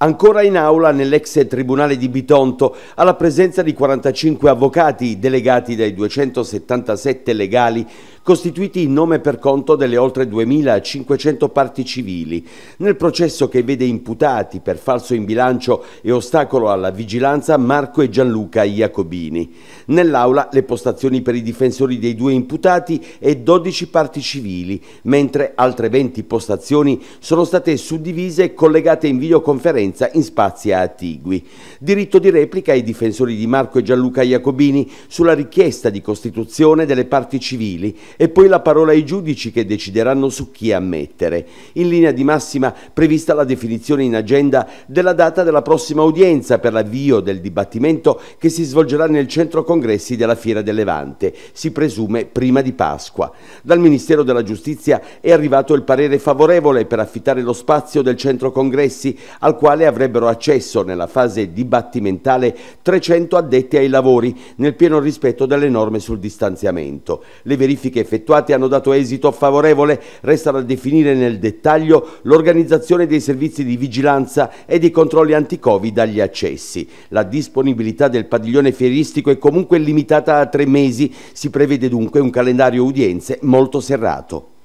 Ancora in aula nell'ex tribunale di Bitonto, alla presenza di 45 avvocati delegati dai 277 legali costituiti in nome per conto delle oltre 2.500 parti civili, nel processo che vede imputati per falso in bilancio e ostacolo alla vigilanza Marco e Gianluca Iacobini. Nell'aula le postazioni per i difensori dei due imputati e 12 parti civili, mentre altre 20 postazioni sono state suddivise e collegate in videoconferenza in spazi attigui. Diritto di replica ai difensori di Marco e Gianluca Iacobini sulla richiesta di costituzione delle parti civili e poi la parola ai giudici che decideranno su chi ammettere. In linea di massima prevista la definizione in agenda della data della prossima udienza per l'avvio del dibattimento che si svolgerà nel centro congressi della Fiera del Levante, si presume prima di Pasqua. Dal Ministero della Giustizia è arrivato il parere favorevole per affittare lo spazio del centro congressi al quale avrebbero accesso nella fase dibattimentale 300 addetti ai lavori nel pieno rispetto delle norme sul distanziamento. Le verifiche effettuati hanno dato esito favorevole, resta da definire nel dettaglio l'organizzazione dei servizi di vigilanza e dei controlli anti-Covid agli accessi. La disponibilità del padiglione fieristico è comunque limitata a tre mesi, si prevede dunque un calendario udienze molto serrato.